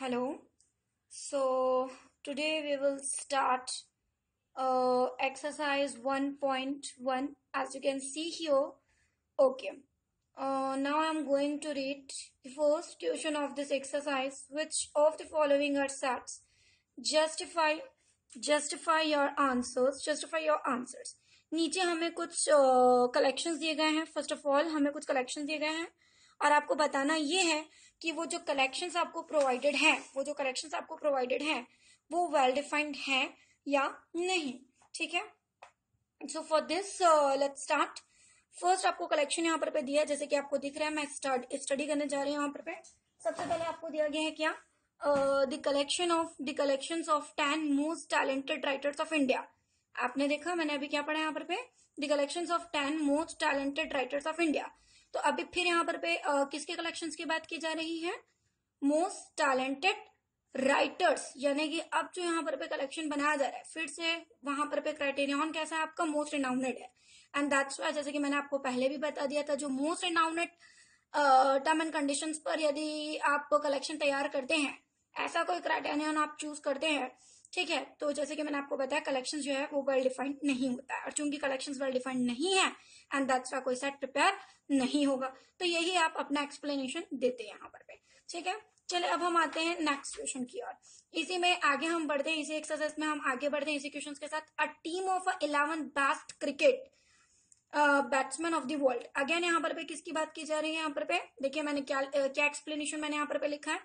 hello so today we will start uh, exercise 1.1 as you can see here okay uh, now I'm going to read the first question of this exercise which of the following are sets justify justify your answers justify your answers नीचे हमें कुछ collections uh, दिए गए हैं first of all हमें कुछ collections दिए गए हैं और आपको बताना ये है कि वो जो कलेक्शंस आपको प्रोवाइडेड हैं वो जो कलेक्शंस आपको प्रोवाइडेड हैं वो वेल डिफाइंड हैं या नहीं ठीक है so for this let start first आपको कलेक्शन यहाँ पर पे दिया जैसे कि आपको दिख रहा है मैं स्टडी करने जा रही हूँ यहाँ पर पे सबसे पहले आपको दिया गया है क्या the collection of the collection of ten most talented writers of India आपने देखा मैंने अभी क्या पढ़ा यहाँ पर पे the collection of ten most talented writers of India तो अभी फिर यहां पर पे आ, किसके कलेक्शंस की बात की जा रही है मोस्ट टैलेंटेड राइटर्स यानी कि अब जो यहाँ पर पे कलेक्शन बनाया जा रहा है फिर से वहां पर पे क्राइटेरियन कैसा है आपका मोस्ट रिनाउंडेड है एंड दैट्स वाई जैसे कि मैंने आपको पहले भी बता दिया था जो most renowned term and condition पर यदि आप कलेक्शन तैयार करते हैं ऐसा कोई क्राइटेरियन आप चूज करते हैं ठीक है तो जैसे कि मैंने आपको बताया कलेक्शन जो है वो वेल डिफाइंड नहीं होता है और चूंकि कलेक्शन वेल डिफाइंड नहीं है एंड का कोई सेट प्रिपेयर नहीं होगा तो यही आप अपना एक्सप्लेनेशन देते हैं यहाँ पर पे ठीक है चले अब हम आते हैं नेक्स्ट क्वेश्चन की ओर इसी में आगे हम बढ़ते हैं इसी एक्सरसाइज में हम आगे बढ़ते हैं इसी क्वेश्चन के साथ a team of eleven best cricket batsman of the world again यहाँ पर पे किसकी बात की जा रही है यहाँ पर पे देखिए मैंने क्या uh, क्या एक्सप्लेनेशन मैंने यहाँ पर पे लिखा है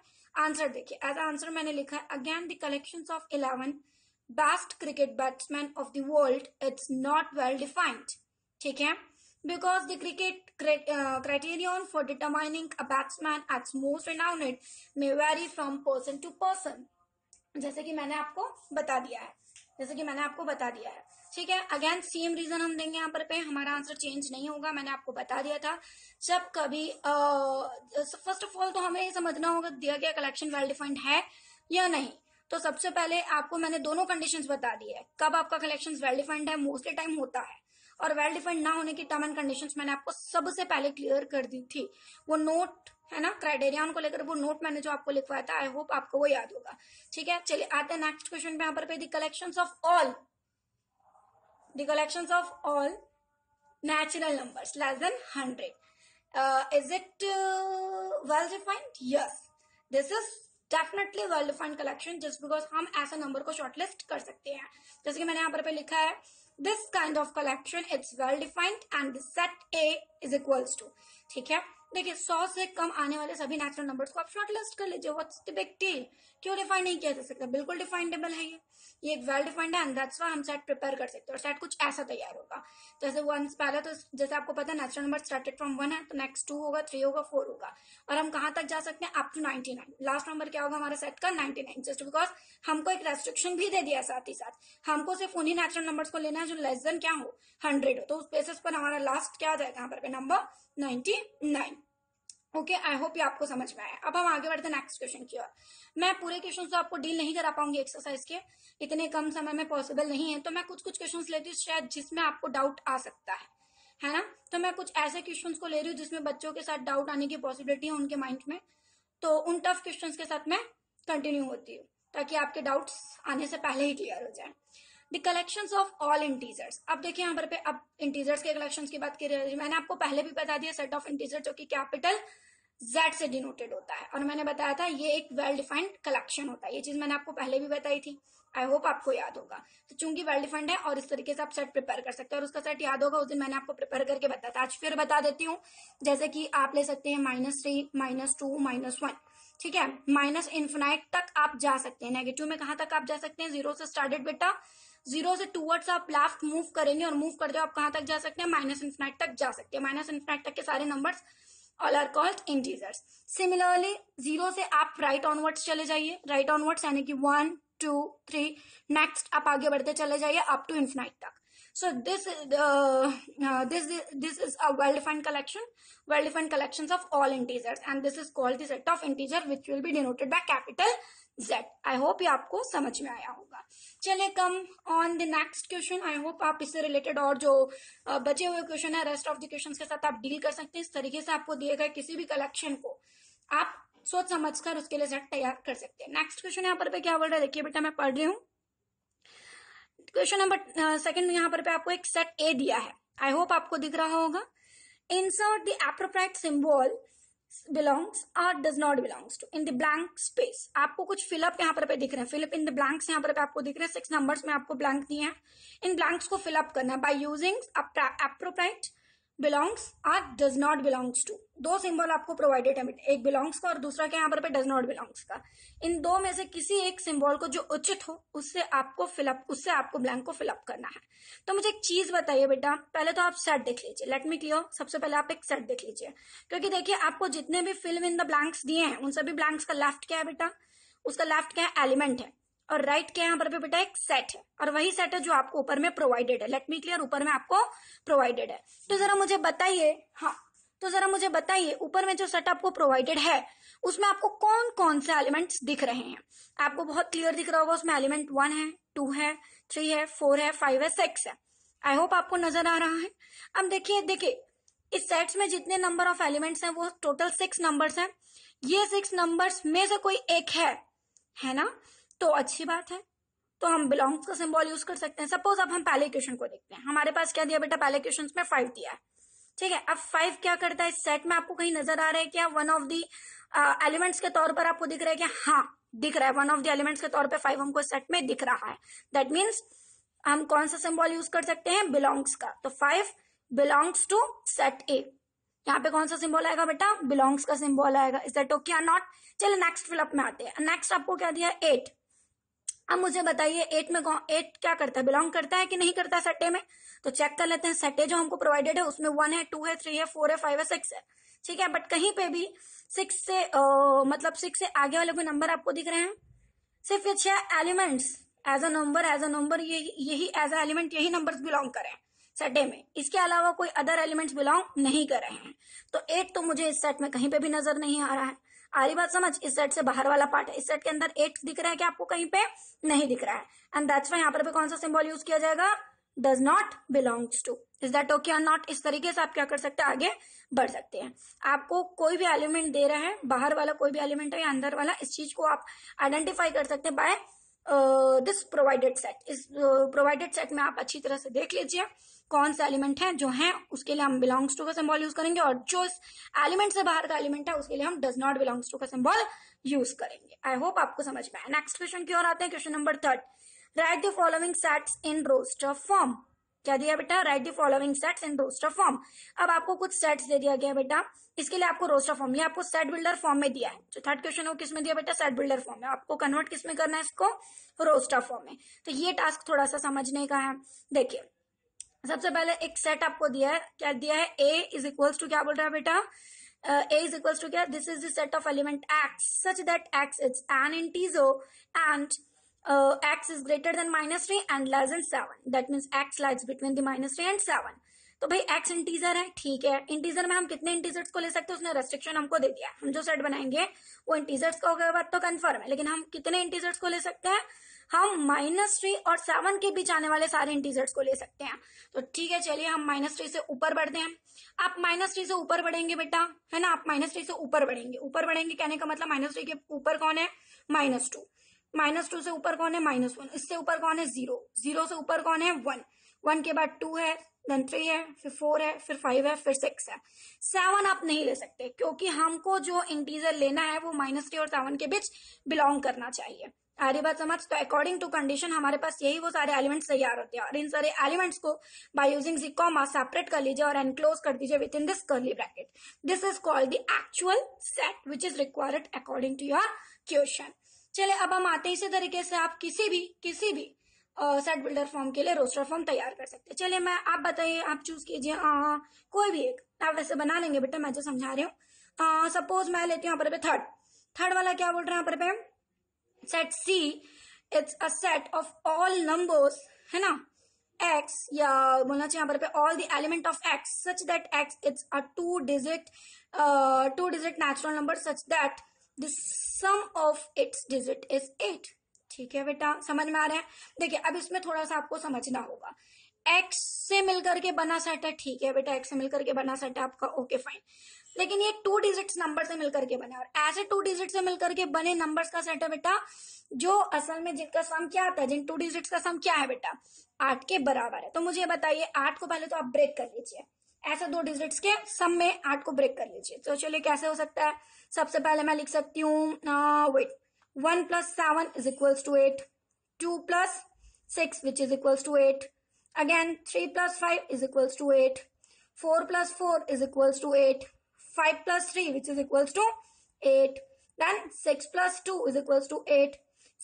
आंसर देखिए एज आंसर मैंने लिखा है again the collection of eleven best cricket batsman of the world it's not well defined ठीक है because the cricket uh, criterion for determining a batsman as most renowned may vary from person to person जैसे कि मैंने आपको बता दिया है जैसे कि मैंने आपको बता दिया है ठीक है अगेन सेम रीजन हम देंगे यहाँ पर पे हमारा आंसर चेंज नहीं होगा मैंने आपको बता दिया था जब कभी फर्स्ट ऑफ ऑल तो हमें ये समझना होगा दिया गया कलेक्शन वेल डिफाइंड है या नहीं तो सबसे पहले आपको मैंने दोनों कंडीशन बता दी है कब आपका कलेक्शन वेल डिफाइंड है मोस्टली टाइम होता है और वेल डिफाइंड ना होने की टर्म एंड कंडीशन मैंने आपको सबसे पहले क्लियर कर दी थी वो नोट है ना क्राइटेरिया उनको लेकर वो नोट मैंने जो आपको लिखवाया था आई होप आपको वो याद होगा ठीक है चलिए आते हैं नेक्स्ट क्वेश्चन पे यहाँ पर the collection of all the collection of all natural number less than hundred is it well defined yes this is definitely well defined collection just because हम ऐसे नंबर को शॉर्टलिस्ट कर सकते हैं जैसे कि मैंने यहाँ पर पे लिखा है this kind of collection it's well defined and set A is equals to ठीक है देखिए सौ से कम आने वाले सभी नेचुरल नंबर्स को आप शॉर्ट लिस्ट कर लीजिए व्हाट्स द बिग डील क्यों डिफाइन नहीं किया जा सकता बिल्कुल डिफाइंडेबल है ये ये एक वेल डिफाइंड है एंड दैट्स वाई हम सेट प्रिपेयर कर सकते हैं और सेट कुछ ऐसा तैयार होगा जैसे वन पहले तो जैसे आपको पता है natural number started from one है तो नेक्स्ट टू होगा थ्री होगा फोर होगा और हम कहां तक जा सकते हैं up to ninety nine last number क्या होगा हमारे सेट का नाइनटी नाइन जस्ट बिकॉज हमको एक रेस्ट्रिक्शन भी दे दिया साथ ही साथ हमको सिर्फ उन्हीं नेचुरल नंबर को लेना है जो लेस देन क्या हो हंड्रेड हो तो उस बेसिस पर हमारा लास्ट क्या आ जाएगा यहाँ पर number ninety nine okay I hope ये आपको समझ में आया अब हम आगे बढ़ते नेक्स्ट क्वेश्चन की ओर मैं पूरे क्वेश्चन तो आपको डील नहीं करा पाऊंगी एक्सरसाइज के इतने कम समय में पॉसिबल नहीं है तो मैं कुछ कुछ क्वेश्चन लेती हूँ शायद जिसमें आपको डाउट आ सकता है है ना तो मैं कुछ ऐसे क्वेश्चन को ले रही हूँ जिसमें बच्चों के साथ डाउट आने की पॉसिबिलिटी है उनके माइंड में तो उन टफ क्वेश्चन के साथ मैं कंटिन्यू होती हूँ ताकि आपके डाउट आने से पहले ही क्लियर हो जाए the collection of all integers अब देखिए यहाँ पर पे अब इंटीजर्स के कलेक्शन की बात कर मैंने आपको पहले भी बता दिया सेट ऑफ इंटीजर जो कि कैपिटल जेड से डिनोटेड होता है और मैंने बताया था ये एक वेल डिफाइंड कलेक्शन होता है ये चीज मैंने आपको पहले भी बताई थी आई होप आपको याद होगा तो चूंकि वेल डिफाइंड है और इस तरीके से आप सेट प्रिपेयर कर सकते हैं और उसका सेट याद होगा उस दिन मैंने आपको प्रिपेयर करके बताया था आज फिर बता देती हूँ जैसे कि आप ले सकते हैं minus three minus two minus one ठीक है माइनस इन्फिनाइट तक आप जा सकते हैं नेगेटिव में कहां तक आप जा सकते हैं जीरो से स्टार्टेड बेटा जीरो से टूवर्ड्स आप लास्ट मूव करेंगे और मूव करते हो आप कहां तक जा सकते हैं माइनस इन्फिनाइट तक जा सकते हैं माइनस इन्फिनाइट तक के सारे numbers all are called integers similarly zero से आप राइट ऑनवर्ड्स चले जाइए राइट ऑनवर्ड्स यानी कि वन टू थ्री नेक्स्ट आप आगे बढ़ते चले जाइए अप टू इन्फिनाइट तक so this this this is a well defined collection well defined collection of all integers and this is called the set of integer which will be denoted by capital Z I hope ये आपको समझ में आया होगा चले come on the next question I hope आप इससे related और जो बचे हुए क्वेश्चन है रेस्ट ऑफ द क्वेश्चन के साथ आप डील कर सकते हैं इस तरीके से आपको दिए गए किसी भी कलेक्शन को आप सोच समझ कर उसके लिए सेट तैयार कर सकते हैं नेक्स्ट क्वेश्चन यहाँ पर क्या वर्ड है देखिए बेटा मैं पढ़ रही हूँ क्वेश्चन नंबर सेकंड यहाँ पर पे आपको एक सेट ए दिया है आई होप आपको दिख रहा होगा insert the appropriate symbol belongs or does not belongs to in the blank space आपको कुछ फिलअप यहाँ पर पे दिख रहे हैं फिलअप इन द ब्लैंक्स यहाँ पर पे आपको दिख रहे हैं सिक्स नंबर में आपको ब्लैंक दिए हैं इन ब्लैंक्स को फिलअप करना by using appropriate belongs or does not belongs to दो सिंबल आपको प्रोवाइडेड है एक बिलोंग्स का और दूसरा क्या यहाँ पर डज नॉट बिलोंग्स का इन दो में से किसी एक सिंबल को जो उचित हो उससे आपको फिलअप उससे आपको ब्लैंक को फिलअप करना है तो मुझे एक चीज बताइए बेटा पहले तो आप सेट देख लीजिए लेट मी क्लियर सबसे पहले आप एक सेट देख लीजिए क्योंकि देखिए आपको जितने भी फिल्म इन द ब्लैंक्स दिए हैं उन सभी ब्लैंक्स का लेफ्ट क्या है बेटा उसका लेफ्ट क्या है एलिमेंट है और राइट right क्या यहाँ पर बेटा एक सेट है और वही सेट है जो आपको ऊपर में प्रोवाइडेड है लेट मी क्लियर ऊपर में आपको प्रोवाइडेड है तो जरा मुझे बताइए हाँ तो जरा मुझे बताइए ऊपर में जो सेट आपको प्रोवाइडेड है उसमें आपको कौन कौन से एलिमेंट्स दिख रहे हैं आपको बहुत क्लियर दिख रहा होगा उसमें एलिमेंट वन है टू है थ्री है फोर है फाइव है सिक्स है आई होप आपको नजर आ रहा है अब देखिए देखिए इस सेट्स में जितने नंबर ऑफ एलिमेंट्स हैं वो टोटल सिक्स नंबर्स हैं ये सिक्स नंबर्स में से कोई एक है है ना तो अच्छी बात है तो हम बिलोंग्स का सिंबल यूज कर सकते हैं सपोज अब हम पहले क्वेश्चन को देखते हैं हमारे पास क्या दिया बेटा पहले क्वेश्चन में फाइव दिया है ठीक है अब फाइव क्या करता है सेट में आपको कहीं नजर आ रहा है क्या वन ऑफ दी एलिमेंट्स के तौर पर आपको दिख रहा है क्या हाँ दिख रहा है वन ऑफ द एलिमेंट्स के तौर पर फाइव हमको सेट में दिख रहा है दैट मीन्स हम कौन सा सिंबल यूज कर सकते हैं बिलोंग्स का तो five belongs to set A यहाँ पे कौन सा सिंबल आएगा बेटा बिलोंग्स का सिंबल आएगा is that okay or not चलो नेक्स्ट फिलअप में आते हैं नेक्स्ट आपको क्या दिया एट अब मुझे बताइए एट में एट क्या करता है बिलोंग करता है कि नहीं करता सट्टे में तो चेक कर लेते हैं सट्टे जो हमको प्रोवाइडेड है उसमें वन है टू है थ्री है फोर है फाइव है सिक्स है ठीक है बट कहीं पे भी सिक्स से ओ, मतलब सिक्स से आगे वाले कोई नंबर आपको दिख रहे हैं सिर्फ ये छह elements as a number as a number यही एज अ एलिमेंट यही नंबर बिलोंग कर रहे हैं सटे में इसके अलावा कोई अदर एलिमेंट्स बिलोंग नहीं कर रहे हैं तो एट तो मुझे इस सेट में कहीं पे भी नजर नहीं आ रहा है आ रही बात समझ इस सेट से बाहर वाला पार्ट है इस सेट के अंदर एट दिख रहा है क्या आपको कहीं पे नहीं दिख रहा है एंड दैट्स वाई यहाँ पर भी कौन सा सिंबल यूज किया जाएगा does not belongs to is that okay or not इस तरीके से आप क्या कर सकते हैं आगे बढ़ सकते हैं आपको कोई भी एलिमेंट दे रहा है बाहर वाला कोई भी एलिमेंट है या अंदर वाला इस चीज को आप आइडेंटिफाई कर सकते हैं बाय दिस प्रोवाइडेड सेट इस प्रोवाइडेड uh, सेट में आप अच्छी तरह से देख लीजिए कौन से एलिमेंट हैं जो हैं उसके लिए हम बिलोंग्स टू का सिंबल यूज करेंगे और जो इस एलिमेंट से बाहर का एलिमेंट है उसके लिए हम डज नॉट बिलोंग्स टू का सिंबल यूज करेंगे आई होप आपको समझ में आए नेक्स्ट क्वेश्चन की ओर आते हैं question number third write the following sets in roster form क्या दिया बेटा write the following sets in roster form अब आपको कुछ सेट्स दे दिया गया बेटा इसके लिए आपको रोस्टर फॉर्म ये आपको सेट बिल्डर फॉर्म में दिया है जो थर्ड क्वेश्चन है किसमें दिया बेटा सेट बिल्डर फॉर्म में आपको कन्वर्ट किसमें करना है इसको रोस्टर फॉर्म में तो ये टास्क थोड़ा सा समझने का है देखिए सबसे पहले एक सेट आपको दिया है क्या दिया है ए इज इक्वल्स टू क्या बोल रहा है बेटा ए इज इक्वल्स टू क्या this is the set of element x such that x is an integer and x is greater than minus three and less than seven that means x lies between the minus three and seven तो भाई x integer है ठीक है integer में हम कितने integers को ले सकते हैं उसने रेस्ट्रिक्शन हमको दे दिया हम जो सेट बनाएंगे वो इंटीजर्स का होगा बात तो कंफर्म है लेकिन हम कितने इंटीजर्स को ले सकते हैं हम माइनस थ्री और सेवन के बीच आने वाले सारे इंटीजर्स को ले सकते हैं तो ठीक है चलिए हम माइनस थ्री से ऊपर बढ़ते हैं आप माइनस थ्री से ऊपर बढ़ेंगे बेटा है ना आप माइनस थ्री से ऊपर बढ़ेंगे ऊपर बढ़ेंगे कहने का मतलब माइनस थ्री के ऊपर कौन है माइनस टू माइनस टू से ऊपर कौन है माइनस वन इससे ऊपर कौन है जीरो जीरो से ऊपर कौन है वन वन के बाद टू है देन थ्री है फिर फोर है फिर फाइव है फिर सिक्स है सेवन आप नहीं ले सकते क्योंकि हमको जो इंटीजर लेना है वो माइनस थ्री और सेवन के बीच बिलोंग करना चाहिए आर्य बात समझ तो अकॉर्डिंग टू कंडीशन हमारे पास यही वो सारे एलिमेंट्स तैयार होते हैं और इन सारे एलिमेंट्स को by using c comma separate कर लीजिए और एनक्लोज कर दीजिए within this curly bracket this is called the actual set which is required according to your question चले अब हम आते हैं इसी तरीके से आप किसी भी किसी भी सेट बिल्डर फॉर्म के लिए रोस्टर फॉर्म तैयार कर सकते हैं चलिए मैं आप बताइए आप चूज कीजिए कोई भी एक आप वैसे बना लेंगे बेटा मैं जो समझा रही हूँ सपोज मैं लेती हूँ यहाँ पर थर्ड थर्ड वाला क्या बोल रहे हैं यहाँ पर set C it's a set of all numbers है ना एक्स या बोलना चाहिए यहाँ पर all the element of x such that x it's a two digit two digit natural number such that the sum of its digit is eight ठीक है बेटा समझ में आ रहा है देखिए अब इसमें थोड़ा सा आपको समझना होगा एक्स से मिलकर के बना सेट है ठीक है बेटा एक्स से मिलकर के बना सेट है आपका ओके फाइन लेकिन ये टू डिजिट्स नंबर से मिलकर के बने और ऐसे टू डिजिट से मिलकर के बने नंबर्स का सेट है बेटा जो असल में जिनका सम क्या आता है जिन टू डिजिट्स का सम क्या है बेटा आठ के बराबर है तो मुझे बताइए आठ को पहले तो आप ब्रेक कर लीजिए ऐसे दो डिजिट्स के सम में आठ को ब्रेक कर लीजिए तो चलिए कैसे हो सकता है सबसे पहले मैं लिख सकती हूँ wait one plus seven is equals to eight two plus six which is equals to eight again three plus five is equals to eight four plus four is equals to eight 5 plus 3 which is equals to 8. Then 6 plus 2 is equals to 8.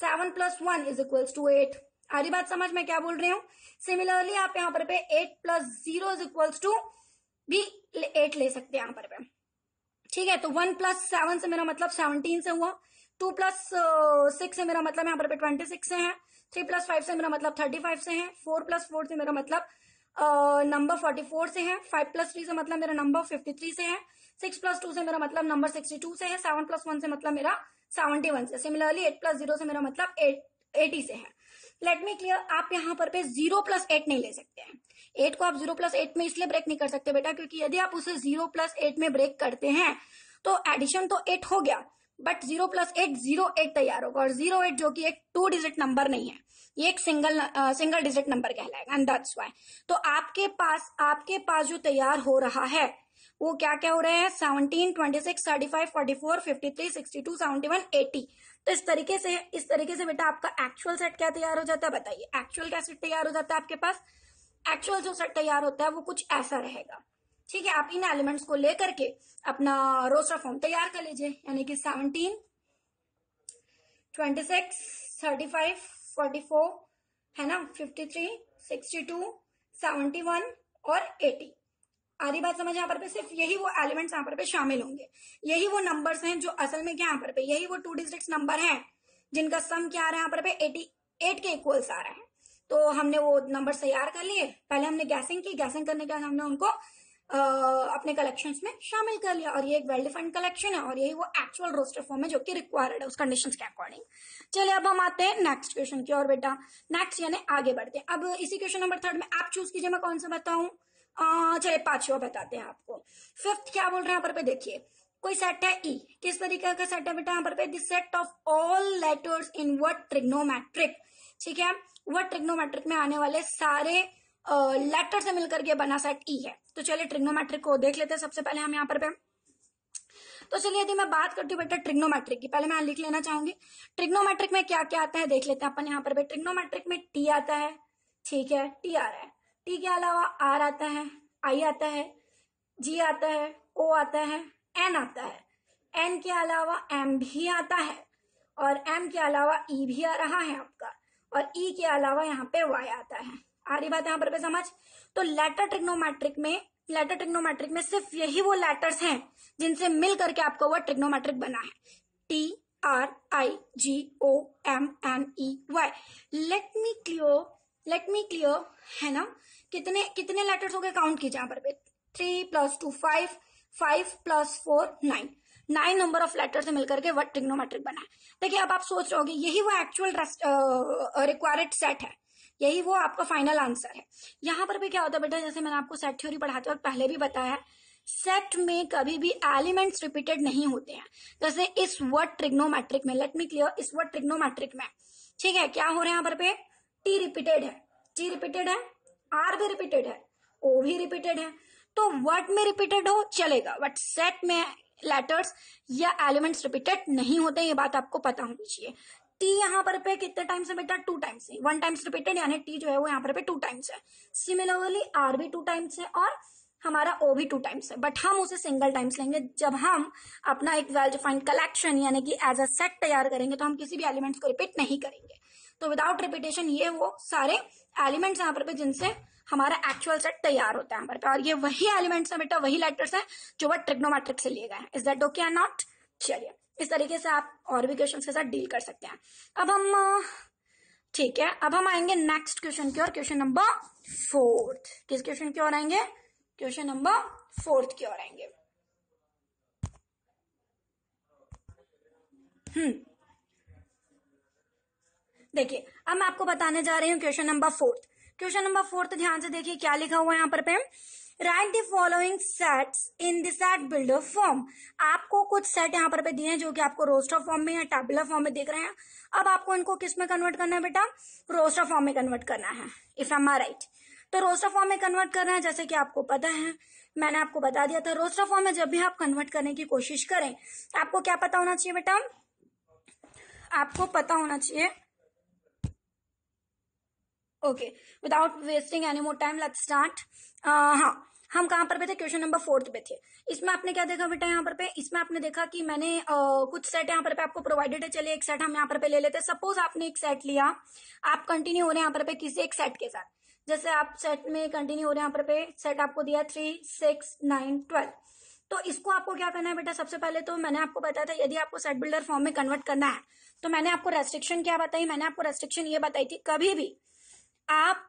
7 plus 1 is equals to 8. आधी बात समझ में क्या बोल रही हूँ similarly आप यहाँ पर पे 8 plus zero is equals to भी 8 ले सकते हैं यहाँ पर पे ठीक है तो 1 प्लस सेवन से मेरा मतलब 17 से हुआ 2 प्लस सिक्स से मेरा मतलब यहाँ पर पे 26 से है 3 प्लस फाइव से मेरा मतलब 35 से है 4 प्लस फोर से मेरा मतलब नंबर uh, 44 से है 5 प्लस थ्री से मतलब मेरा नंबर 53 से है सिक्स प्लस टू से मेरा मतलब नंबर सिक्सटी टू से है सेवन प्लस वन से मतलब मेरा सेवनटी वन से सिमिलरली एट प्लस जीरो से मेरा मतलब एटी से है लेट मी क्लियर आप यहाँ पर पे जीरो प्लस एट नहीं ले सकते हैं एट को आप जीरो प्लस एट में इसलिए ब्रेक नहीं कर सकते बेटा क्योंकि यदि आप उसे जीरो प्लस एट में ब्रेक करते हैं तो एडिशन तो एट हो गया but zero plus eight zero eight तैयार होगा और जीरो एट जो कि एक टू डिजिट नंबर नहीं है ये एक सिंगल सिंगल डिजिट नंबर कहलाएगा एंड दैट्स वाई तो आपके पास आपके पास जो तैयार हो रहा है वो क्या क्या हो रहे हैं seventeen twenty six thirty five forty four fifty three sixty two seventy one eighty तो इस तरीके से इस तरीके से बेटा आपका एक्चुअल सेट क्या तैयार हो जाता है बताइए एक्चुअल क्या सेट तैयार हो जाता है आपके पास एक्चुअल जो सेट तैयार होता है वो कुछ ऐसा रहेगा ठीक है आप इन एलिमेंट्स को लेकर के अपना रोस्टर फॉर्म तैयार कर लीजिए यानी कि seventeen twenty six thirty five forty four है ना fifty three sixty two seventy one और एटी आधी बात समझ यहाँ पर पे सिर्फ यही वो एलिमेंट्स यहाँ पर पे शामिल होंगे यही वो नंबर्स हैं जो असल में क्या यहाँ पर पे यही वो टू डिजिट नंबर हैं जिनका सम क्या आ रहा है यहाँ पर पे एटी एट के इक्वल्स आ रहा है तो हमने वो नंबर तैयार कर लिए पहले हमने गैसिंग की गैसिंग करने के बाद हमने उनको अपने कलेक्शंस में शामिल कर लिया और ये एक वेल डिफाइंड कलेक्शन है और यही वो एक्चुअल रोस्टर फॉर्म है जो कि रिक्वायर्ड है उस कंडीशंस के अकॉर्डिंग चलिए अब हम आते हैं नेक्स्ट क्वेश्चन की और बेटा नेक्स्ट यानी आगे बढ़ते हैं अब इसी क्वेश्चन नंबर थर्ड में आप चूज कीजिए मैं कौन सा बताऊं चलिए पांचवा बताते हैं आपको फिफ्थ क्या बोल रहे हैं यहाँ पर पे देखिए कोई सेट है ई e. किस तरीके का सेट है बेटा यहाँ पर पे this set of all letters in word trigonometric ठीक है वर्ड ट्रिग्नोमेट्रिक में आने वाले सारे लेटर से मिलकर के बना सेट ई e है तो चलिए ट्रिग्नोमेट्रिक को देख लेते हैं सबसे पहले हम यहाँ पर पे तो चलिए यदि मैं बात करती हूँ बेटा ट्रिग्नोमेट्रिक की पहले मैं लिख लेना चाहूंगी ट्रिग्नोमेट्रिक में क्या क्या आता है देख लेते हैं अपन यहाँ पर भी ट्रिग्नोमेट्रिक में टी आता है ठीक है टी आ रहा है टी के अलावा आर आता है आई आता है जी आता है ओ आता है एन आता है एन के अलावा एम भी आता है और एम के अलावा ई e भी आ रहा है आपका और ई e के अलावा यहाँ पे वाई आता है आ रही बात यहां पर समझ तो लेटर ट्रिग्नोमेट्रिक में लेटर ट्रिग्नोमेट्रिक में सिर्फ यही वो लेटर्स हैं जिनसे मिल करके आपको वो ट्रिग्नोमेट्रिक बना है T R I G O M N E Y let me clear let me clear है ना कितने कितने लेटर्स हो गए काउंट कीजिए यहां पर पे three plus two five five plus four nine nine number of letter से मिलकर के वट ट्रिग्नोमेट्रिक बना है देखिए अब आप सोच रहे होगे यही वो एक्चुअल रिक्वायर्ड सेट है यही वो आपका फाइनल आंसर है यहां पर भी क्या होता है बेटा जैसे मैंने आपको सेट थ्योरी पढ़ाते और पहले भी बताया सेट में कभी भी एलिमेंट्स रिपीटेड नहीं होते हैं जैसे इस वर्ड ट्रिग्नोमेट्रिक में लेट मी क्लियर इस वर्ड ट्रिग्नोमेट्रिक में ठीक है क्या हो रहा है यहां पर पे टी रिपीटेड है टी रिपीटेड है आर भी रिपीटेड है ओ भी रिपीटेड है तो वर्ड में रिपीटेड हो चलेगा बट सेट में लेटर्स या एलिमेंट्स रिपीटेड नहीं होते ये बात आपको पता होनी चाहिए टी यहाँ पर पे कितने टाइम्स है बेटा टू टाइम्स है वन टाइम्स रिपीटेड यानी टी जो है वो यहाँ पर पे टू टाइम्स है सिमिलरली आर भी टू टाइम्स है और हमारा ओ भी टू टाइम्स है बट हम उसे सिंगल टाइम्स लेंगे जब हम अपना एक वेल डिफाइंड कलेक्शन यानी कि एज अ सेट तैयार करेंगे तो हम किसी भी एलिमेंट्स को रिपीट नहीं करेंगे तो विदाउट रिपीटेशन ये वो सारे एलिमेंट्स यहाँ पर पे जिनसे हमारा एक्चुअल सेट तैयार होता है यहाँ पर और ये वही एलिमेंट्स है बेटा वही लेटर्स है जो वह ट्रिग्नोमेट्रिक से लिए गए हैं is that okay or not चलिए इस तरीके से आप और भी क्वेश्चन के साथ डील कर सकते हैं अब हम ठीक है अब हम आएंगे नेक्स्ट क्वेश्चन की ओर क्वेश्चन नंबर फोर्थ किस क्वेश्चन की ओर आएंगे क्वेश्चन नंबर फोर्थ की ओर आएंगे हम्म देखिए अब मैं आपको बताने जा रही हूँ question number fourth question number fourth ध्यान से देखिए क्या लिखा हुआ है यहां पर पे write the following sets in that set builder form आपको कुछ सेट यहाँ पर दिए हैं जो कि आपको रोस्टर फॉर्म में या टेबुलर फॉर्म में देख रहे हैं अब आपको इनको किस में कन्वर्ट करना है बेटा रोस्टर फॉर्म में कन्वर्ट करना है इफ एम आर राइट तो रोस्टर फॉर्म में कन्वर्ट करना है जैसे कि आपको पता है मैंने आपको बता दिया था रोस्टर फॉर्म में जब भी आप कन्वर्ट करने की कोशिश करें आपको क्या पता होना चाहिए बेटा आपको पता होना चाहिए okay without wasting any more time let start हाँ हम कहां पर पे थे क्वेश्चन नंबर फोर्थ पे थे इसमें आपने क्या देखा बेटा यहाँ पर पे इसमें आपने देखा कि मैंने आ, uh, कुछ सेट यहाँ पर पे आपको प्रोवाइडेड है चलिए एक सेट हम यहाँ पर पे ले लेते हैं सपोज आपने एक सेट लिया आप कंटिन्यू हो रहे हैं यहाँ पर पे किसी एक सेट के साथ जैसे आप सेट में कंटिन्यू हो रहे हैं यहाँ पर पे सेट आपको दिया थ्री सिक्स नाइन ट्वेल्व तो इसको आपको क्या करना है बेटा सबसे पहले तो मैंने आपको बताया था यदि आपको सेट बिल्डर फॉर्म में कन्वर्ट करना है तो मैंने आपको रेस्ट्रिक्शन क्या बताई मैंने आपको रेस्ट्रिक्शन ये बताई थी कभी भी आप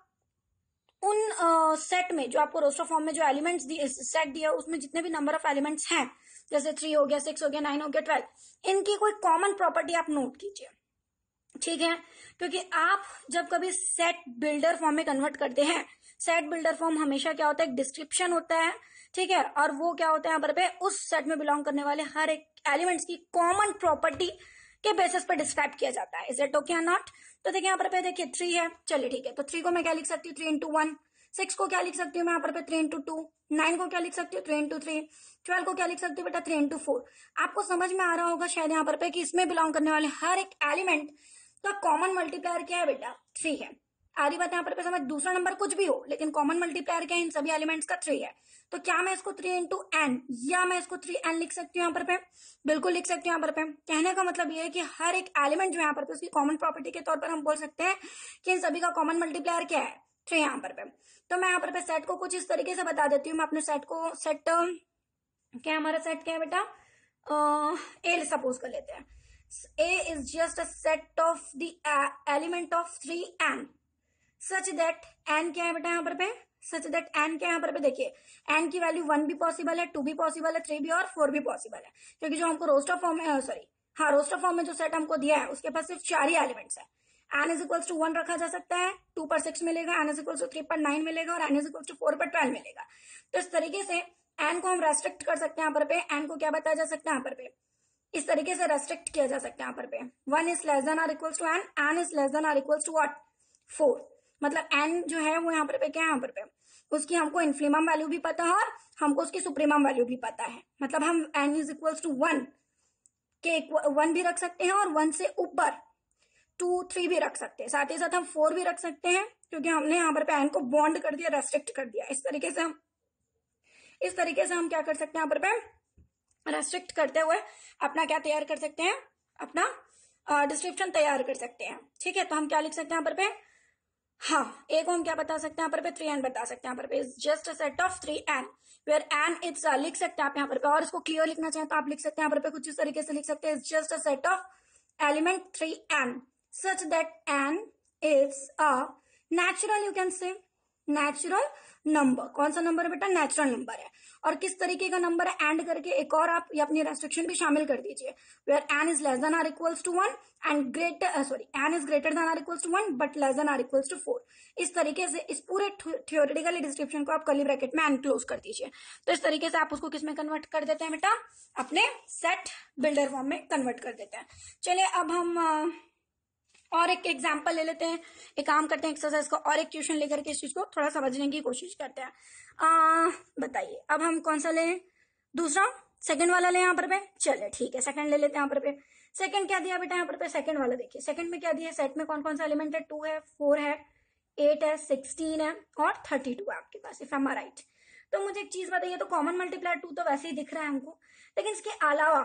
उन सेट uh, में जो आपको रोस्टर फॉर्म में जो एलिमेंट्स दिए सेट दिया उसमें जितने भी नंबर ऑफ एलिमेंट्स हैं जैसे थ्री हो गया सिक्स हो गया नाइन हो गया ट्वेल्व इनकी कोई कॉमन प्रॉपर्टी आप नोट कीजिए ठीक है क्योंकि आप जब कभी सेट बिल्डर फॉर्म में कन्वर्ट करते हैं सेट बिल्डर फॉर्म हमेशा क्या होता है एक डिस्क्रिप्शन होता है ठीक है और वो क्या होता है यहाँ पर उस सेट में बिलोंग करने वाले हर एक एलिमेंट्स की कॉमन प्रॉपर्टी के बेसिस पे डिस्क्राइब किया जाता है इज इट ओके नॉट तो देखिए यहाँ पर देखिए थ्री है चलिए ठीक है तो थ्री को मैं क्या लिख सकती हूँ थ्री इंटू वन सिक्स को क्या लिख सकती हूँ मैं यहाँ पर पे थ्री इंटू टू नाइन को क्या लिख सकती हूँ थ्री इंटू थ्री ट्वेल्व को क्या लिख सकती हूँ बेटा थ्री इंटू फोर आपको समझ में आ रहा होगा शायद यहाँ पर पे कि इसमें बिलोंग करने वाले हर एक एलिमेंट का कॉमन मल्टीप्लायर क्या है बेटा थ्री है आधी बात यहाँ पर मैं दूसरा नंबर कुछ भी हो लेकिन कॉमन मल्टीप्लायर क्या इन सभी एलिमेंट्स का थ्री है तो क्या मैं इसको थ्री इंटू एन या मैं इसको थ्री एन लिख सकती हूँ यहाँ पर पे बिल्कुल लिख सकती हूँ यहाँ पर पे कहने का मतलब ये है कि हर एक एलिमेंट जो यहाँ पर पे उसकी कॉमन प्रॉपर्टी के तौर पर हम बोल सकते हैं कि इन सभी का कॉमन मल्टीप्लायर क्या है थ्री यहाँ पर पे तो मैं यहाँ पर पे सेट को कुछ इस तरीके से बता देती हूँ मैं अपने सेट को सेट क्या हमारा सेट क्या है बेटा ए सपोज कर लेते हैं A is just a set of the element of three N such that N क्या है बेटा यहाँ पर पे सच दैट एन क्या यहाँ पर पे देखिए एन की वैल्यू वन भी पॉसिबल है टू भी पॉसिबल है थ्री भी और फोर भी पॉसिबल है क्योंकि जो हमको रोस्टर फॉर्म में सॉरी हाँ रोस्टर फॉर्म में जो सेट हमको दिया है उसके पास सिर्फ चार ही एलिमेंट्स है N is equals to one रखा जा सकता है टू पर सिक्स मिलेगा N is equals to three पर नाइन मिलेगा और N is equals to four पर ट्वेल्व मिलेगा तो इस तरीके से एन को हम रेस्ट्रिक्ट कर सकते हैं यहाँ पर पे एन को क्या बताया जा सकता है यहाँ पर पे इस तरीके से रेस्ट्रिक्ट किया जा सकता है यहाँ पर पे one is less than or equals to N N is less than or equals to what four मतलब एन जो है वो यहाँ पर पे क्या है यहाँ पर पे उसकी हमको इन्फ्लेमम वैल्यू भी पता है और हमको उसकी सुप्रीमम वैल्यू भी पता है मतलब हम N is equals to one के वन भी रख सकते हैं और वन से ऊपर टू थ्री भी रख सकते हैं साथ ही साथ हम फोर भी रख सकते हैं क्योंकि हमने यहाँ पर पैन को बॉन्ड कर दिया रेस्ट्रिक्ट कर दिया इस तरीके से हम इस तरीके से हम क्या कर सकते हैं यहाँ पर पे रेस्ट्रिक्ट करते हुए अपना क्या तैयार कर सकते हैं अपना डिस्क्रिप्शन तैयार कर सकते हैं ठीक है तो हम क्या लिख सकते हैं यहाँ पर पे हाँ ए को हम क्या बता सकते हैं यहाँ पर थ्री एन बता सकते हैं यहाँ पर पे is just a set of three N where N it's लिख सकते हैं आप यहाँ पर पे और इसको क्लियर लिखना चाहें तो आप लिख सकते हैं यहाँ पर पे कुछ इस तरीके से लिख सकते हैं is just a set of element three N such that N is a natural you can say natural number कौन सा नंबर है बेटा नेचुरल नंबर है और किस तरीके का नंबर है एंड करके एक और आप ये अपनी रेस्ट्रिक्शन भी शामिल कर दीजिए where N is less than or equals to one and greater sorry N is greater than or equals to one but less than or equals to four इस तरीके से इस पूरे थियोरिटिकल डिस्क्रिप्शन को आप कली ब्रैकेट में एनक्लोज कर दीजिए तो इस तरीके से आप उसको किस में कन्वर्ट कर देते हैं बेटा अपने सेट बिल्डर फॉर्म में कन्वर्ट कर देते हैं चलिए अब हम uh, और एक एग्जाम्पल ले लेते हैं एक काम करते हैं एक्सरसाइज को और एक क्वेश्चन लेकर के इस चीज को थोड़ा समझने की कोशिश करते हैं बताइए अब हम कौन सा लें दूसरा सेकंड वाला ले यहाँ पर पे चले ठीक है सेकंड ले लेते हैं यहाँ पर पे सेकंड क्या दिया बेटा यहाँ पर पे सेकंड वाला देखिए सेकंड में क्या दिया सेट में कौन कौन सा एलिमेंट है टू है फोर है एट है सिक्सटीन है और थर्टी टू है आपके पास इफ एम आर राइट तो मुझे एक चीज बताइए तो कॉमन मल्टीप्लायर टू तो वैसे ही दिख रहा है हमको लेकिन इसके अलावा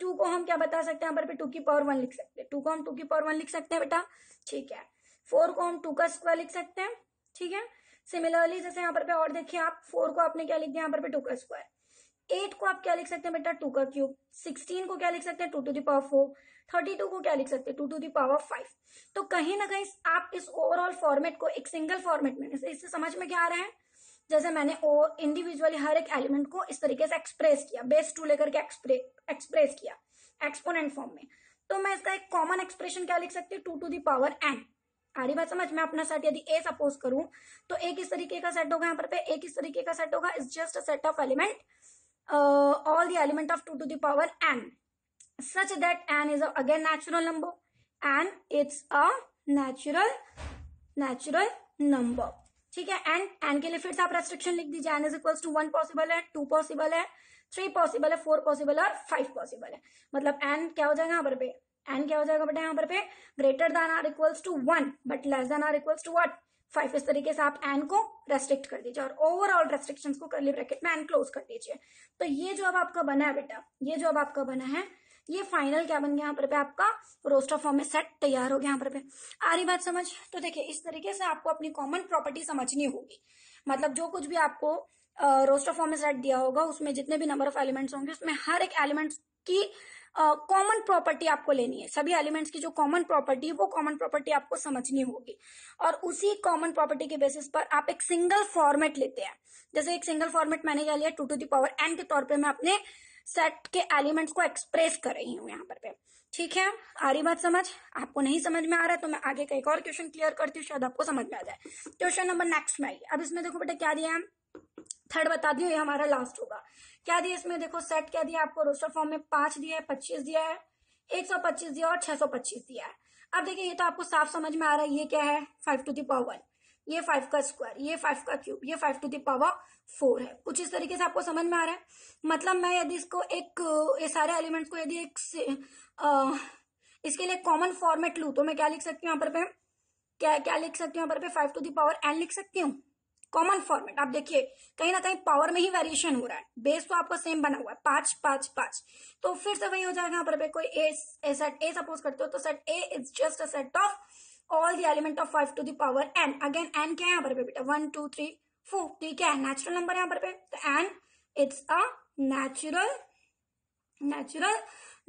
टू को हम क्या बता सकते हैं यहाँ पर टू की पावर वन लिख सकते हैं टू को हम टू की पावर वन लिख सकते हैं बेटा ठीक है फोर को हम टू का स्क्वायर लिख सकते हैं ठीक है सिमिलरली जैसे यहाँ पर पे और देखिए आप फोर को आपने क्या लिख दिया यहाँ पर टू का स्क्वायर एट को आप क्या लिख सकते हैं बेटा टू का क्यूब सिक्सटीन को क्या लिख सकते हैं two to the power four thirty two को क्या लिख सकते हैं टू टू दावर फाइव तो कहीं ना कहीं आप इस ओवरऑल फॉर्मेट को एक सिंगल फॉर्मेट में इससे समझ में क्या आ रहा है जैसे मैंने इंडिविजुअली हर एक एलिमेंट को इस तरीके से एक्सप्रेस किया बेस टू लेकर के एक्सप्रेस किया एक्सपोनेंट फॉर्म में तो मैं इसका एक कॉमन एक्सप्रेशन क्या लिख सकती हूँ two to the power N आ रही बात समझ में अपना सेट यदि ए सपोज करूं तो ए किस तरीके का सेट होगा यहाँ पर पे ए किस तरीके का सेट होगा is just a set of element all the element of two to the power N such that N is again natural number N it's a natural natural number ठीक है एंड एन के लिए फिर से आप रेस्ट्रिक्शन लिख दीजिए N is equals to one possible है टू पॉसिबल है थ्री पॉसिबल है फोर पॉसिबल और फाइव पॉसिबल है मतलब एन क्या हो जाएगा यहाँ पर पे एन क्या हो जाएगा बेटा यहाँ पर पे greater than or equals to one but less than or equals to what five इस तरीके से आप एन को रेस्ट्रिक्ट कर दीजिए और ओवरऑल रेस्ट्रिक्शन को करली ब्रैकेट में एन क्लोज कर दीजिए तो ये जो अब आपका बना है बेटा ये जो अब आपका बना है ये फाइनल क्या बन गया यहाँ पर पे आपका रोस्टर फॉर्म में सेट तैयार हो गया यहाँ पर पे आ रही बात समझ तो देखिए इस तरीके से आपको अपनी कॉमन प्रॉपर्टी समझनी होगी मतलब जो कुछ भी आपको रोस्टर फॉर्म में सेट दिया होगा उसमें जितने भी नंबर ऑफ एलिमेंट्स होंगे उसमें हर एक एलिमेंट्स की कॉमन uh, प्रॉपर्टी आपको लेनी है सभी एलिमेंट्स की जो कॉमन प्रॉपर्टी है वो कॉमन प्रॉपर्टी आपको समझनी होगी और उसी कॉमन प्रॉपर्टी के बेसिस पर आप एक सिंगल फॉर्मेट लेते हैं जैसे एक सिंगल फॉर्मेट मैंने क्या लिया two to the power N के तौर पर मैं अपने सेट के एलिमेंट्स को एक्सप्रेस कर रही हूँ यहाँ पर पे ठीक है आ रही बात समझ आपको नहीं समझ में आ रहा तो मैं आगे का एक और क्वेश्चन क्लियर करती हूँ शायद आपको समझ में आ जाए क्वेश्चन नंबर नेक्स्ट में आई अब इसमें देखो बेटा क्या दिया है थर्ड बता दी ये हमारा लास्ट होगा क्या दिया इसमें देखो सेट क्या दिया आपको रोस्टर फॉर्म में पांच दिया है पच्चीस दिया है एक सौ पच्चीस दिया और छह सौ पच्चीस दिया है अब देखिए ये तो आपको साफ समझ में आ रहा है ये क्या है फाइव टू दावर वन ये फाइव का स्क्वायर ये फाइव का क्यूब ये फाइव टू दावर फोर है कुछ इस तरीके से आपको समझ में आ रहा है मतलब मैं यदि इसको एक ये सारे एलिमेंट्स को यदि एक आ, इसके लिए कॉमन फॉर्मेट लू तो मैं क्या लिख सकती हूँ यहाँ पर पे क्या क्या लिख सकती हूँ यहाँ पर पे फाइव टू दावर एन लिख सकती हूँ कॉमन फॉर्मेट आप देखिए कहीं ना कहीं पावर में ही वेरिएशन हो रहा है बेस तो आपका सेम बना हुआ है पांच पांच पांच तो फिर से वही हो जाएगा यहाँ पर कोई ए सेट ए सपोज करते हो तो set A is just a set of all the element of five to the power N again N क्या है यहाँ पर पे बेटा वन टू थ्री फोर तो क्या है नेचुरल नंबर यहाँ पर पे तो N it's a natural natural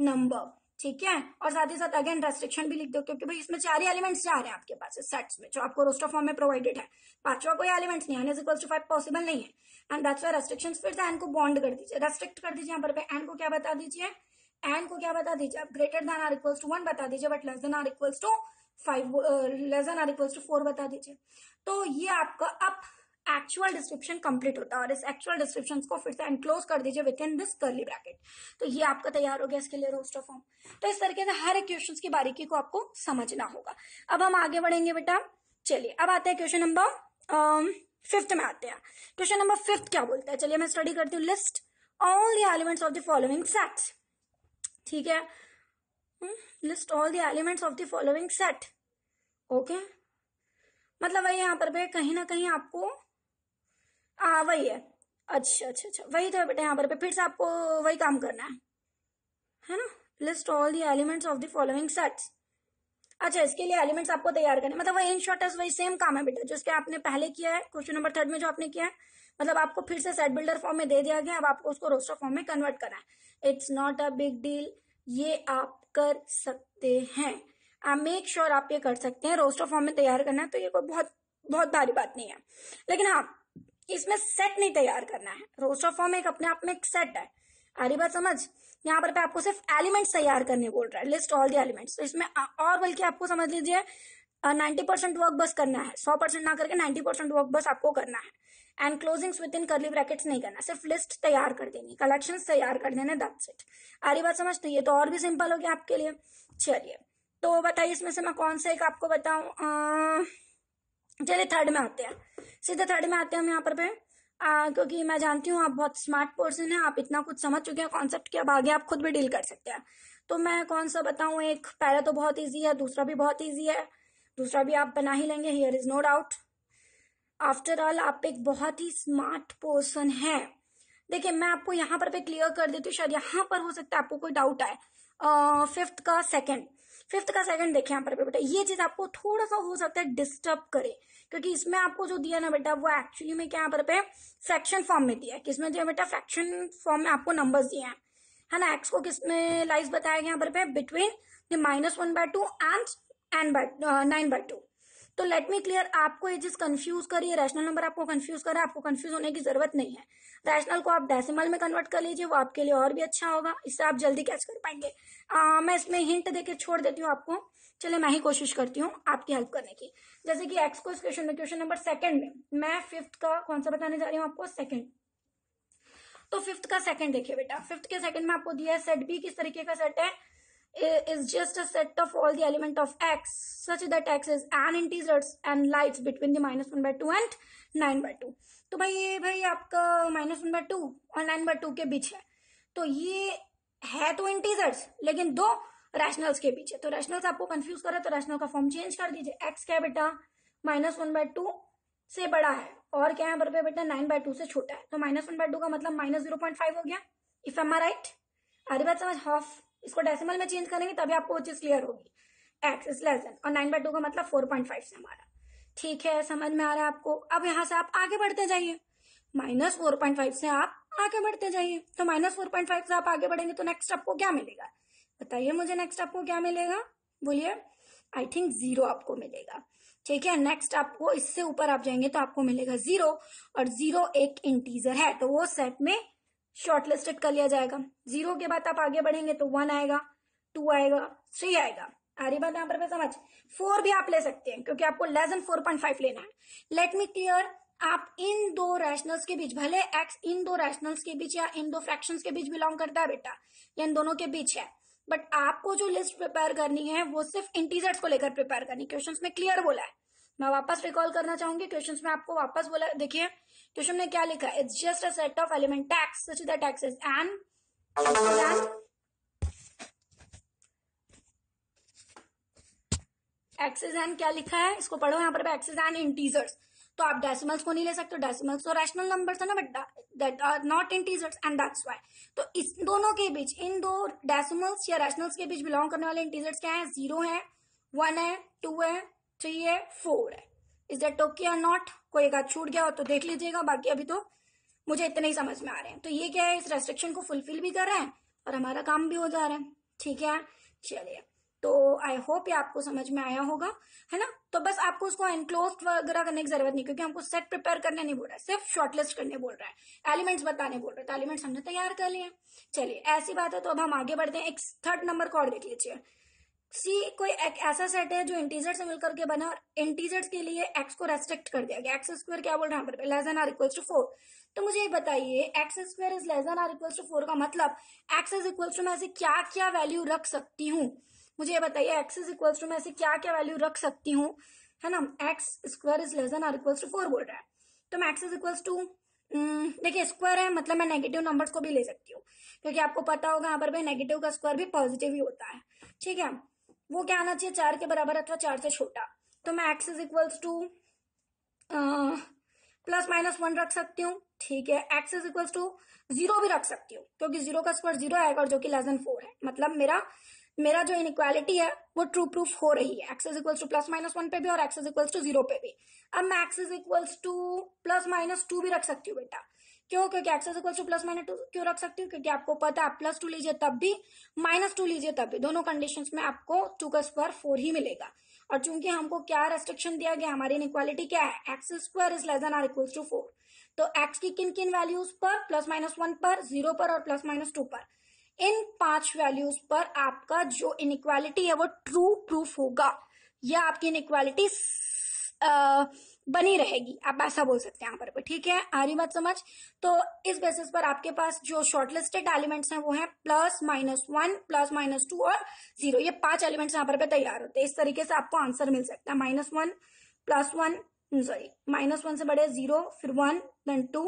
number ठीक है और साथ ही साथ अगेन रेस्ट्रिक्शन भी लिख दो क्योंकि भाई इसमें चार ही एलिमेंट्स जा रहे हैं आपके पास सेट्स में जो आपको रोस्टर फॉर्म में प्रोवाइडेड है पांचवा कोई एलिमेंट्स नहीं है इक्वल टू फाइव पॉसिबल नहीं है एंड दैट्स वाई रेस्ट्रिक्शन फिर से एन को बॉन्ड कर दीजिए रेस्ट्रिक्ट कर दीजिए यहाँ पर एन को क्या बता दीजिए एन को क्या बता दीजिए आप greater than or equals to one बता दीजिए but less than or equals to five less than or equals to four बता दीजिए तो ये आपका अब एक्चुअल डिस्क्रिप्शन कंप्लीट होता है और इस एक्चुअल डिस्क्रिप्शन को फिर से एनक्लोज कर दीजिए within this curly bracket तो ये आपका तैयार हो गया इसके लिए रोस्टर फॉर्म तो इस तरीके से हर एक क्वेश्चन की बारीकी को आपको समझना होगा अब हम आगे बढ़ेंगे बेटा चलिए अब आते हैं क्वेश्चन नंबर फिफ्थ में आते हैं क्वेश्चन नंबर फिफ्थ क्या बोलता है चलिए मैं स्टडी करती हूँ list all the elements of the following ठीक है list all the elements of the following set okay मतलब वही यहाँ पर भाई कहीं ना कहीं आपको हाँ वही है अच्छा अच्छा अच्छा वही तो बेटा यहाँ पर पे फिर से आपको वही काम करना है है ना list all the elements of the following sets अच्छा इसके लिए एलिमेंट्स आपको तैयार करने मतलब वही इन शॉर्ट वही सेम काम है बेटा जिसके आपने पहले किया है क्वेश्चन नंबर थर्ड में जो आपने किया है मतलब आपको फिर से सेट बिल्डर फॉर्म में दे दिया गया अब आपको उसको रोस्टर फॉर्म में कन्वर्ट करना है it's not a big deal ये आप कर सकते हैं आई मेक श्योर आप ये कर सकते हैं रोस्टर फॉर्म में तैयार करना है तो ये कोई बहुत बहुत भारी बात नहीं है लेकिन हाँ इसमें सेट नहीं तैयार करना है रोस्टर फॉर्म एक अपने आप में एक सेट है आ रही बात समझ यहाँ पर आपको सिर्फ एलिमेंट्स तैयार करने बोल रहा है लिस्ट ऑल द एलिमेंट्स तो इसमें और बल्कि आपको समझ लीजिए नाइन्टी परसेंट वर्क बस करना है सौ परसेंट ना करके नाइन्टी परसेंट वर्क बस आपको करना है एंड क्लोजिंग्स विद इन करली ब्रैकेट्स नहीं करना सिर्फ लिस्ट तैयार कर देनी कलेक्शन तैयार कर देने दैट्स इट आरी बात समझते ये तो और भी सिंपल हो गया आपके लिए चलिए तो बताइए इसमें से मैं कौन सा एक आपको बताऊं चलिए थर्ड में आते हैं सीधे थर्ड में आते हैं हम यहाँ पर पे आ, क्योंकि मैं जानती हूँ आप बहुत स्मार्ट पर्सन है आप इतना कुछ समझ चुके हैं कॉन्सेप्ट के अब आगे आप खुद भी डील कर सकते हैं तो मैं कौन सा बताऊँ एक पहला तो बहुत ईजी है दूसरा भी बहुत ईजी है दूसरा भी आप बना ही लेंगे here is no doubt after all आप एक बहुत ही स्मार्ट पर्सन है देखिए मैं आपको यहाँ पर पे क्लियर कर देती हूँ शायद यहाँ पर हो सकता है आपको कोई डाउट आए फिफ्थ का सेकंड फिफ्थ का सेकंड देखिए यहाँ पर पे बेटा ये चीज आपको थोड़ा सा हो सकता है डिस्टर्ब करे क्योंकि इसमें आपको जो दिया ना बेटा वो एक्चुअली में क्या यहाँ पर पे फ्रैक्शन फॉर्म में दिया है किसमें दिया बेटा फ्रैक्शन फॉर्म में आपको नंबर्स दिए हैं है ना एक्स को किसमें लाइज बताया गया यहाँ पर पे between the minus one by two and and by nine by two तो लेट मी क्लियर आपको चीज कंफ्यूज करिए रैशनल नंबर आपको कंफ्यूज करे आपको कंफ्यूज होने की जरूरत नहीं है रैशनल को आप डेसिमल में कन्वर्ट कर लीजिए वो आपके लिए और भी अच्छा होगा इससे आप जल्दी कैच कर पाएंगे आ, मैं इसमें हिंट देकर छोड़ देती हूँ आपको चले मैं ही कोशिश करती हूँ आपकी हेल्प करने की जैसे कि एक्स को क्वेश्चन में क्वेश्चन नंबर सेकंड में मैं फिफ्थ का कौन सा बताने जा रही हूँ आपको सेकंड तो फिफ्थ का सेकंड देखिए बेटा फिफ्थ के सेकंड में आपको दिया है सेट बी किस तरीके का सेट है is just a set of all the element of x such that x is an integer and lies between the minus one by two and nine by two. तो भाई ये भाई आपका minus one by two और nine by two के बीच है तो ये है तो इंटीजर्स लेकिन दो रैशनल्स के बीच है तो रैशनल्स आपको कंफ्यूज करा तो रैशनल का फॉर्म चेंज कर दीजिए एक्स क्या बेटा माइनस वन बाय टू से बड़ा है और क्या है पर बेटा नाइन बाय टू से छोटा है तो माइनस वन बाय टू का मतलब माइनस जीरो पॉइंट फाइव हो गया इफ एम आर राइट आधी बात समझ हाफ इसको डेसिमल में चेंज करेंगे तभी आपको वो चीज क्लियर होगी एक्स इज लेस देन और नाइन बाई टू का मतलब फोर पॉइंट फाइव से हमारा ठीक है समझ में आ रहा है आपको अब यहाँ से आप आगे बढ़ते जाइए माइनस फोर पॉइंट फाइव से आप आगे बढ़ते जाइए तो माइनस फोर पॉइंट फाइव से आप आगे बढ़ेंगे तो नेक्स्ट आपको क्या मिलेगा बताइए मुझे नेक्स्ट आपको क्या मिलेगा बोलिए आई थिंक जीरो आपको मिलेगा ठीक है नेक्स्ट आपको इससे ऊपर आप जाएंगे तो आपको मिलेगा जीरो और जीरो एक इंटीजर है तो वो सेट में शॉर्टलिस्टेड कर लिया जाएगा जीरो के बाद आप आगे बढ़ेंगे तो वन आएगा टू आएगा थ्री आएगा आ रही बात यहां पर समझ फोर भी आप ले सकते हैं क्योंकि आपको less than four point five लेना है लेट मी क्लियर आप इन दो रैशनल्स के बीच भले एक्स इन दो रैशनल्स के बीच या इन दो फ्रैक्शन के बीच बिलोंग करता है बेटा या इन दोनों के बीच है बट आपको जो लिस्ट प्रिपेयर करनी है वो सिर्फ इंटीजर्स को लेकर प्रिपेयर करनी क्वेश्चन में क्लियर बोला है मैं वापस रिकॉल करना चाहूंगी क्वेश्चन में आपको वापस बोला देखिए क्वेश्चन तो में क्या लिखा it's just a set of element tax such the N x excess N क्या लिखा है इसको पढ़ो यहां पर एक्सेस एंड इंटीजर्स तो आप डेसिमल्स को नहीं ले सकते डेसिमल्स तो रैशनल नंबर्स है ना but that are not integers and that's why तो इस दोनों के बीच इन दो डेसिमल्स या रैशनल्स के बीच बिलोंग करने वाले इंटीजर्स क्या है जीरो है वन है टू है थ्री है फोर है is that okay or not कोई एक छूट गया हो तो देख लीजिएगा बाकी अभी तो मुझे इतने ही समझ में आ रहे हैं तो ये क्या है इस रेस्ट्रिक्शन को फुलफिल भी कर रहे हैं और हमारा काम भी हो जा रहा है ठीक है चलिए तो आई होप ये आपको समझ में आया होगा है ना तो बस आपको उसको एनक्लोज वगैरह करने की जरूरत नहीं क्योंकि हमको सेट प्रिपेयर करने नहीं बोल रहा है सिर्फ शॉर्टलिस्ट करने बोल रहा है एलिमेंट्स बताने बोल रहा है तो एलिमेंट्स हमने तैयार कर लिए चलिए ऐसी बात है तो अब हम आगे बढ़ते हैं एक थर्ड नंबर को और देख लीजिए सी कोई एक ऐसा सेट है जो इंटीजर से मिलकर के बना और इंटीजर के लिए एक्स को रेस्ट्रिक्ट कर दिया गया एक्स स्क्वायर क्या बोल रहे हैं पर less than or equals to four तो मुझे ये बताइए x square is less than or equals to four का मतलब एक्स इज इक्वल्स टू मैं ऐसे क्या क्या वैल्यू रख सकती हूँ मुझे ये बताइए एक्स इज इक्वल्स टू मैं ऐसे क्या क्या वैल्यू रख सकती हूँ है ना x square is less than or equals to four बोल रहा है तो मैं एक्स इज इक्वल्स टू देखिए स्क्वायर है मतलब मैं नेगेटिव नंबर्स को भी ले सकती हूँ क्योंकि आपको पता होगा यहाँ पर भाई नेगेटिव का स्क्वायर भी पॉजिटिव ही होता है ठीक है वो क्या आना चाहिए चार के बराबर अथवा चार से छोटा तो मैं x is equals to plus minus one रख सकती हूँ ठीक है x is equals to zero भी रख सकती हूँ क्योंकि जीरो का स्क्वायर जीरो आएगा और जो कि लेस देन फोर है मतलब मेरा मेरा जो इनक्वालिटी है वो ट्रू प्रूफ हो रही है x is equals to plus minus one पे भी और x is equals to zero पे भी अब मैं x is equals to plus minus two भी रख सकती हूँ बेटा क्यों क्योंकि x equal to plus minus two क्यों रख सकती हूँ क्योंकि आपको पता है आप प्लस टू लीजिए तब भी माइनस टू लीजिए तब भी दोनों कंडीशन में आपको टू का स्क्वायर फोर ही मिलेगा और चूंकि हमको क्या रेस्ट्रिक्शन दिया गया हमारी इनक्वालिटी क्या है x square is less than or equal to four तो एक्स की किन किन वैल्यूज पर प्लस माइनस वन पर जीरो पर और प्लस माइनस टू पर इन पांच वैल्यूज पर आपका जो इनक्वालिटी है वो ट्रू प्रूफ होगा या आपकी इनक्वालिटी बनी रहेगी आप ऐसा बोल सकते हैं यहाँ पर ठीक है आ रही बात समझ तो इस बेसिस पर आपके पास जो शॉर्टलिस्टेड एलिमेंट्स हैं वो हैं plus minus one plus minus two और जीरो ये पांच एलिमेंट्स यहाँ पर तैयार होते हैं इस तरीके से आपको आंसर मिल सकता है minus one plus one sorry minus one से बड़े जीरो फिर वन देन टू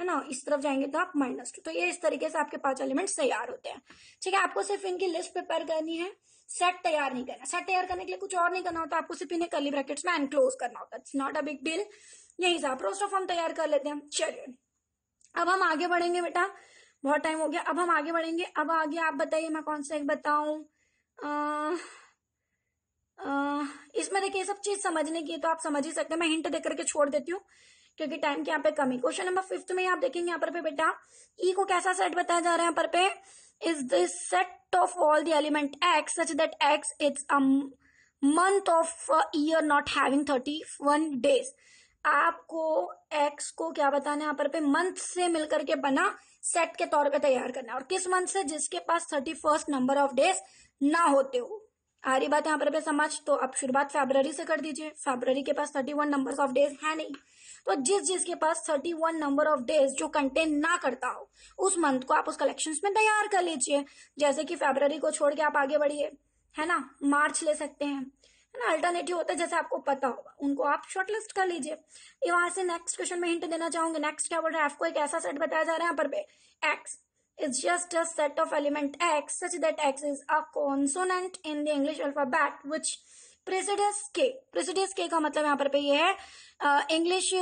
है ना इस तरफ जाएंगे तो आप माइनस टू तो ये इस तरीके से आपके पांच एलिमेंट्स तैयार होते हैं ठीक है आपको सिर्फ इनकी लिस्ट प्रिपेयर करनी है सेट तैयार नहीं करना सेट तैयार करने के लिए कुछ और नहीं करना होता आपको सिर्फ इन्हें कली ब्रैकेट्स में एनक्लोज करना होता it's not a big deal यही से आप ऑफ हम तैयार कर लेते हैं चलिए अब हम आगे बढ़ेंगे बेटा बहुत टाइम हो गया अब हम आगे बढ़ेंगे अब आगे आप बताइए मैं कौन सा एक बताऊं इसमें देखिए सब चीज समझने की तो आप समझ ही सकते हैं मैं हिंट देकर के छोड़ देती हूँ क्योंकि टाइम की यहाँ पे कमी क्वेश्चन नंबर फिफ्थ में आप देखेंगे यहाँ पर पे बेटा ई e को कैसा सेट बताया जा रहा है यहाँ पर पे is the set of all the element x such that x is a month of a year not having 31 days आपको x को क्या बताना है यहाँ पर पे मंथ से मिलकर के बना सेट के तौर पे तैयार करना और किस मंथ से जिसके पास thirty first number of days ना होते हो आ रही बात यहाँ पर पे समझ तो आप शुरुआत फेबर से कर दीजिए फेबर के पास thirty one number of days है नहीं तो जिस जिसके पास thirty one number of days जो कंटेन ना करता हो उस मंथ को आप उस कलेक्शन में तैयार कर लीजिए जैसे कि फेबर को छोड़ के आप आगे बढ़िए है ना मार्च ले सकते हैं है ना अल्टरनेटिव होता है जैसे आपको पता होगा उनको आप शॉर्टलिस्ट कर लीजिए ये वहां से नेक्स्ट क्वेश्चन में हिंट देना चाहूंगी नेक्स्ट क्या बोल रहा है आपको एक ऐसा सेट बताया जा रहा है यहाँ पर x is just a set of element x such that x is a consonant in the English alphabet which precedence के प्रेसिडेंस के का मतलब यहाँ पर पे ये है इंग्लिश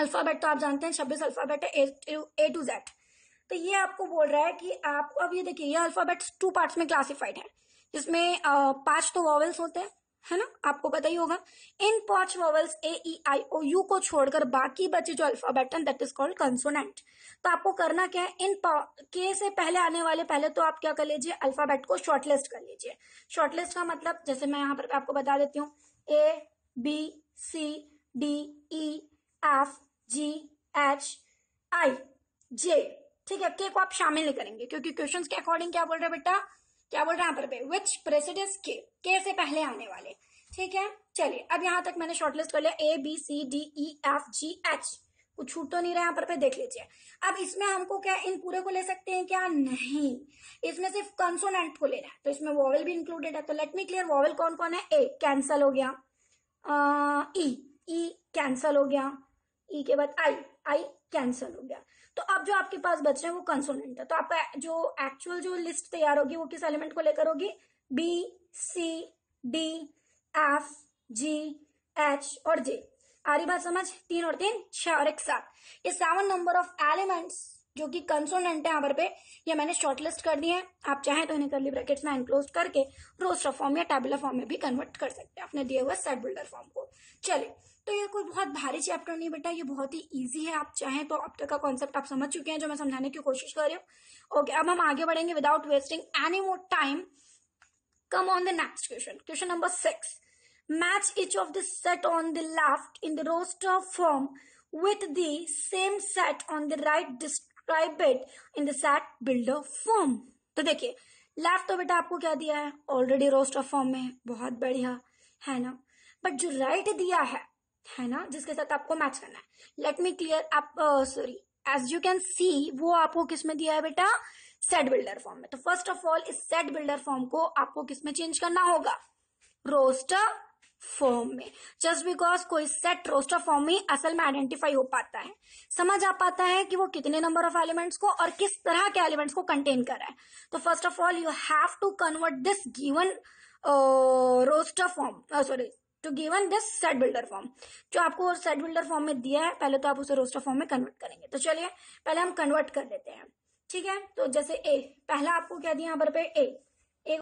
अल्फाबेट तो आप जानते हैं छब्बीस अल्फाबेट है ए टू जेड तो ये आपको बोल रहा है कि आप अब ये देखिए ये अल्फाबेट टू पार्ट्स में क्लासिफाइड है जिसमें पांच तो वॉवल्स होते हैं है ना आपको पता ही होगा इन पांच vowels A E I O you को छोड़कर बाकी बचे जो अल्फाबेट है दैट इज कॉल्ड कंसोनेंट तो आपको करना क्या है इन के से पहले आने वाले पहले तो आप क्या कर लीजिए अल्फाबेट को शॉर्टलिस्ट कर लीजिए शॉर्टलिस्ट का मतलब जैसे मैं यहाँ पर आपको बता देती हूँ A B C D E F G H I J ठीक है के को आप शामिल नहीं करेंगे क्योंकि क्वेश्चन के अकॉर्डिंग क्या बोल रहे बेटा क्या बोल रहे हैं यहाँ पर विच प्रेसिडेंस के के से पहले आने वाले ठीक है चलिए अब यहां तक मैंने शॉर्टलिस्ट कर लिया A B C D E F G H कुछ छूट तो नहीं रहा यहाँ पर पे देख लीजिए अब इसमें हमको क्या इन पूरे को ले सकते हैं क्या नहीं इसमें सिर्फ कंसोनेंट को लेना है तो इसमें वॉवल भी इंक्लूडेड है तो लेट मी क्लियर वॉवल कौन कौन है ए कैंसल हो गया ई ई कैंसल हो गया ई e के बाद आई आई कैंसल हो गया तो अब जो आपके पास बच रहे हैं वो कंसोनेंट है तो आप जो एक्चुअल जो लिस्ट तैयार होगी वो किस एलिमेंट को लेकर होगी B C D F G H और जे आ रही बात समझ तीन और तीन छह और एक सात ये सेवन नंबर ऑफ एलिमेंट्स जो कि कंसोनेंट है यहाँ पे ये मैंने शॉर्टलिस्ट कर दिए हैं आप चाहें तो इन्हें कर ली ब्रैकेट्स में एनक्लोज करके रोस्टर फॉर्म या टेबुलर फॉर्म में भी कन्वर्ट कर सकते हैं अपने दिए हुए सेट बिल्डर फॉर्म को चले तो ये कोई बहुत भारी चैप्टर नहीं बेटा ये बहुत ही ईजी है आप चाहें तो अब तक का कॉन्सेप्ट आप समझ चुके हैं जो मैं समझाने की कोशिश कर रही हूँ ओके अब हम आगे बढ़ेंगे without wasting any more time come on the next question question number six Match each of the set on the left in the roster form with the same set on the right describe it in the set builder form. तो देखिए left तो बेटा आपको क्या दिया है already roster form में है बहुत बढ़िया है ना बट जो राइट right दिया है है ना जिसके साथ आपको मैच करना है लेट मी क्लियर आप sorry as you can see वो आपको किसमें दिया है बेटा सेट बिल्डर फॉर्म में तो फर्स्ट ऑफ ऑल इस सेट बिल्डर फॉर्म को आपको किसमें चेंज करना होगा रोस्टर फॉर्म में जस्ट बिकॉज कोई सेट रोस्टर फॉर्म में असल में आइडेंटिफाई हो पाता है समझ आ पाता है कि वो कितने नंबर ऑफ एलिमेंट्स को और किस तरह के एलिमेंट्स को कंटेन कर रहा है तो first of all you have to convert this given roster form sorry to given this set builder form जो आपको सेट बिल्डर फॉर्म में दिया है पहले तो आप उसे रोस्टर फॉर्म में कन्वर्ट करेंगे तो चलिए पहले हम कन्वर्ट कर लेते हैं ठीक है तो जैसे ए पहला आपको क्या दिया यहाँ पर ए